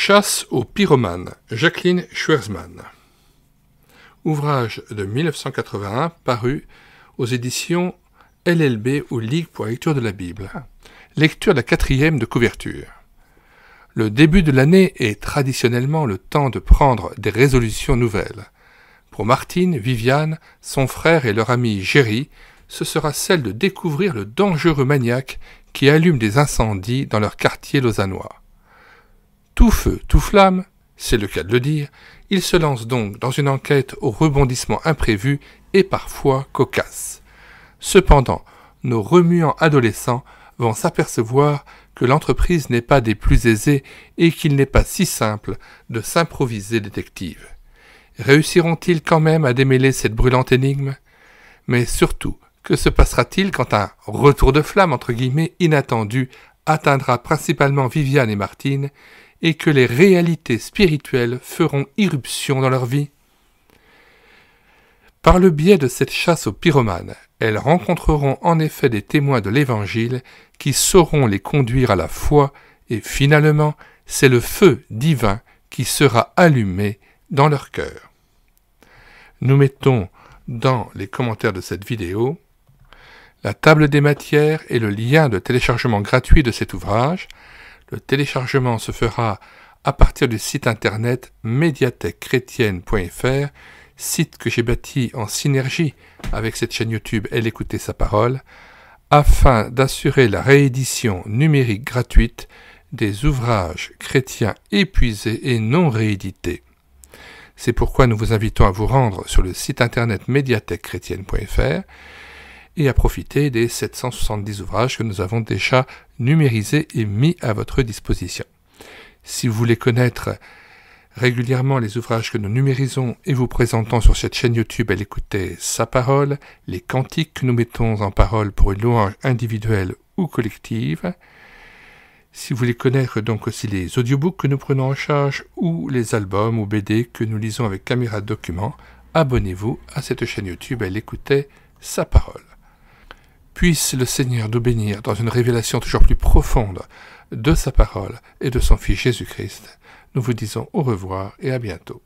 Chasse aux pyromanes, Jacqueline Schwerzmann. Ouvrage de 1981 paru aux éditions LLB ou Ligue pour la lecture de la Bible. Lecture de la quatrième de couverture. Le début de l'année est traditionnellement le temps de prendre des résolutions nouvelles. Pour Martine, Viviane, son frère et leur ami Jerry, ce sera celle de découvrir le dangereux maniaque qui allume des incendies dans leur quartier lausannois. Tout feu, tout flamme, c'est le cas de le dire, il se lance donc dans une enquête aux rebondissements imprévus et parfois cocasses. Cependant, nos remuants adolescents vont s'apercevoir que l'entreprise n'est pas des plus aisées et qu'il n'est pas si simple de s'improviser détective. Réussiront-ils quand même à démêler cette brûlante énigme Mais surtout, que se passera-t-il quand un retour de flamme entre guillemets inattendu atteindra principalement Viviane et Martine et que les réalités spirituelles feront irruption dans leur vie. Par le biais de cette chasse aux pyromanes, elles rencontreront en effet des témoins de l'Évangile qui sauront les conduire à la foi, et finalement, c'est le feu divin qui sera allumé dans leur cœur. Nous mettons dans les commentaires de cette vidéo la table des matières et le lien de téléchargement gratuit de cet ouvrage, le téléchargement se fera à partir du site internet médiathèquechrétienne.fr, site que j'ai bâti en synergie avec cette chaîne YouTube Elle écoutait sa parole, afin d'assurer la réédition numérique gratuite des ouvrages chrétiens épuisés et non réédités. C'est pourquoi nous vous invitons à vous rendre sur le site internet médiathèquechrétienne.fr et à profiter des 770 ouvrages que nous avons déjà numérisés et mis à votre disposition. Si vous voulez connaître régulièrement les ouvrages que nous numérisons et vous présentons sur cette chaîne YouTube à l'écouter sa parole, les cantiques que nous mettons en parole pour une louange individuelle ou collective, si vous voulez connaître donc aussi les audiobooks que nous prenons en charge ou les albums ou BD que nous lisons avec caméra document, abonnez-vous à cette chaîne YouTube, elle écoutait sa parole. Puisse le Seigneur nous bénir dans une révélation toujours plus profonde de sa parole et de son Fils Jésus-Christ. Nous vous disons au revoir et à bientôt.